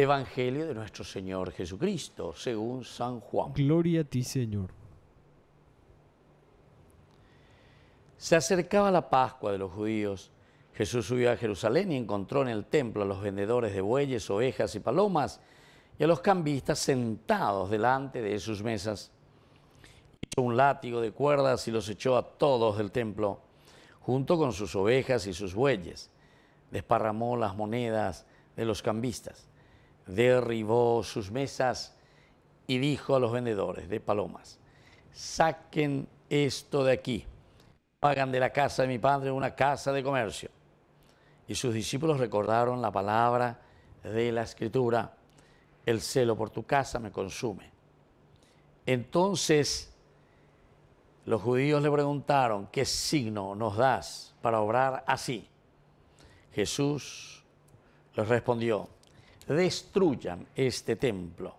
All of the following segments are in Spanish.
Evangelio de nuestro Señor Jesucristo, según San Juan. Gloria a ti, Señor. Se acercaba la Pascua de los judíos. Jesús subió a Jerusalén y encontró en el templo a los vendedores de bueyes, ovejas y palomas y a los cambistas sentados delante de sus mesas. Hizo un látigo de cuerdas y los echó a todos del templo, junto con sus ovejas y sus bueyes. Desparramó las monedas de los cambistas derribó sus mesas y dijo a los vendedores de palomas, saquen esto de aquí, hagan de la casa de mi padre una casa de comercio. Y sus discípulos recordaron la palabra de la escritura, el celo por tu casa me consume. Entonces los judíos le preguntaron, ¿qué signo nos das para obrar así? Jesús les respondió, destruyan este templo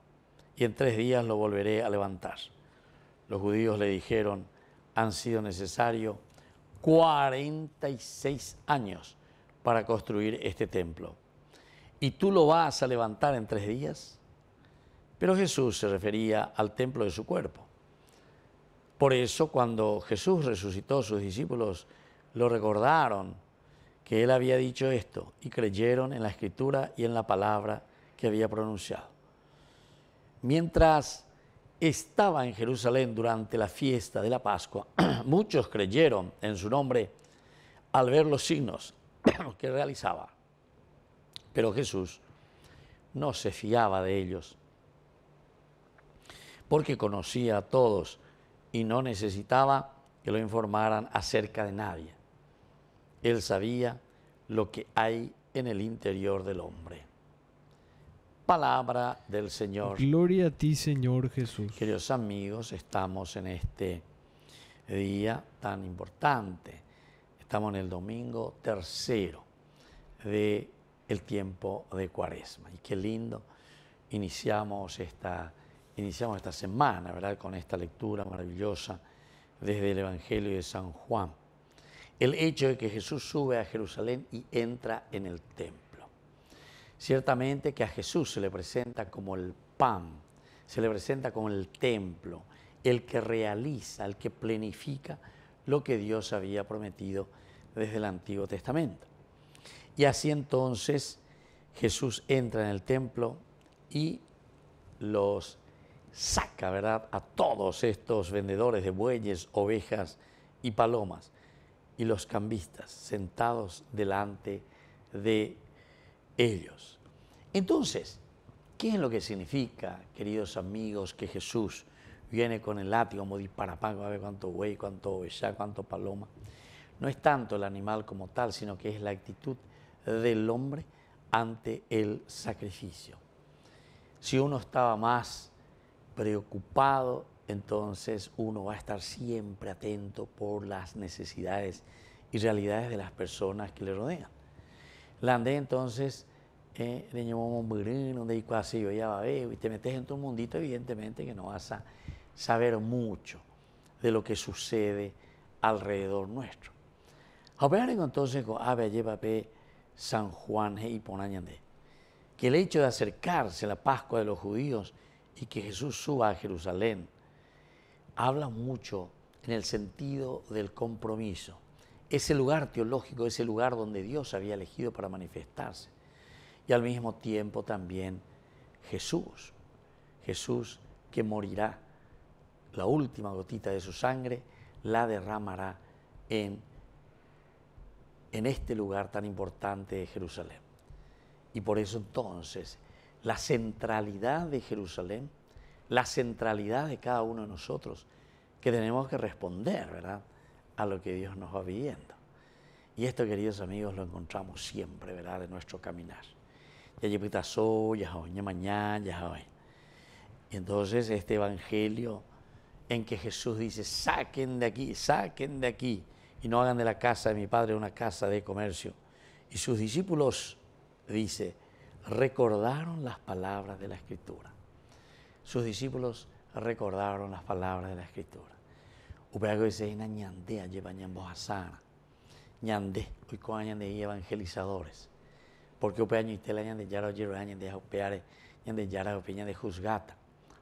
y en tres días lo volveré a levantar. Los judíos le dijeron, han sido necesarios 46 años para construir este templo. ¿Y tú lo vas a levantar en tres días? Pero Jesús se refería al templo de su cuerpo. Por eso cuando Jesús resucitó, sus discípulos lo recordaron que él había dicho esto y creyeron en la escritura y en la palabra que había pronunciado. Mientras estaba en Jerusalén durante la fiesta de la Pascua, muchos creyeron en su nombre al ver los signos que realizaba. Pero Jesús no se fiaba de ellos, porque conocía a todos y no necesitaba que lo informaran acerca de nadie. Él sabía lo que hay en el interior del hombre. Palabra del Señor. Gloria a ti, Señor Jesús. Queridos amigos, estamos en este día tan importante. Estamos en el domingo tercero de el tiempo de Cuaresma. Y qué lindo iniciamos esta iniciamos esta semana, ¿verdad? Con esta lectura maravillosa desde el Evangelio de San Juan el hecho de que Jesús sube a Jerusalén y entra en el templo. Ciertamente que a Jesús se le presenta como el pan, se le presenta como el templo, el que realiza, el que planifica lo que Dios había prometido desde el Antiguo Testamento. Y así entonces Jesús entra en el templo y los saca, ¿verdad?, a todos estos vendedores de bueyes, ovejas y palomas y los cambistas sentados delante de ellos. Entonces, ¿qué es lo que significa, queridos amigos, que Jesús viene con el látigo como para a ver cuánto buey, cuánto ovejá, cuánto paloma? No es tanto el animal como tal, sino que es la actitud del hombre ante el sacrificio. Si uno estaba más preocupado entonces uno va a estar siempre atento por las necesidades y realidades de las personas que le rodean. Landé entonces, eh, le un así, a y te metes en tu mundito, evidentemente que no vas a saber mucho de lo que sucede alrededor nuestro. Hablar entonces con a llevape San Juan y Ponañande, que el hecho de acercarse a la Pascua de los judíos y que Jesús suba a Jerusalén, habla mucho en el sentido del compromiso. Ese lugar teológico, ese lugar donde Dios había elegido para manifestarse. Y al mismo tiempo también Jesús, Jesús que morirá. La última gotita de su sangre la derramará en, en este lugar tan importante de Jerusalén. Y por eso entonces la centralidad de Jerusalén la centralidad de cada uno de nosotros, que tenemos que responder, ¿verdad?, a lo que Dios nos va pidiendo. Y esto, queridos amigos, lo encontramos siempre, ¿verdad?, en nuestro caminar. Ya pasó, ya hoy, mañana, ya hoy. entonces este evangelio en que Jesús dice, saquen de aquí, saquen de aquí, y no hagan de la casa de mi padre una casa de comercio. Y sus discípulos, dice, recordaron las palabras de la escritura sus discípulos recordaron las palabras de la Escritura. Upeago dice, ñandea, lleva ñambojasana, ñande, ñande y evangelizadores. Porque upeaño y la ñande, yaro, yero, ñande, upeare, ñande, yara, upe, de juzgata,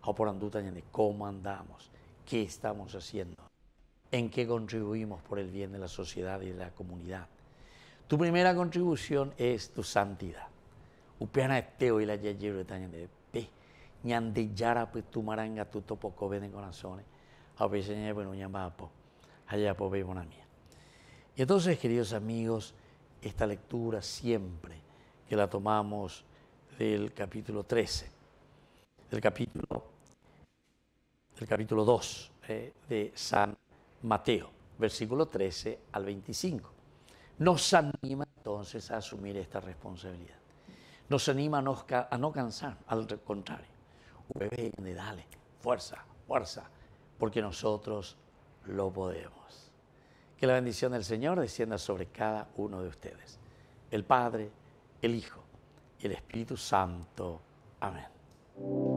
o poranduta ñande, cómo andamos, qué estamos haciendo, en qué contribuimos por el bien de la sociedad y de la comunidad. Tu primera contribución es tu santidad. Upeana esteo y la yero, ñande, tu maranga a allá mía y entonces queridos amigos esta lectura siempre que la tomamos del capítulo 13 del capítulo del capítulo 2 eh, de San Mateo versículo 13 al 25 nos anima entonces a asumir esta responsabilidad nos anima a no cansar al contrario jueves dale, fuerza, fuerza, porque nosotros lo podemos. Que la bendición del Señor descienda sobre cada uno de ustedes. El Padre, el Hijo y el Espíritu Santo. Amén.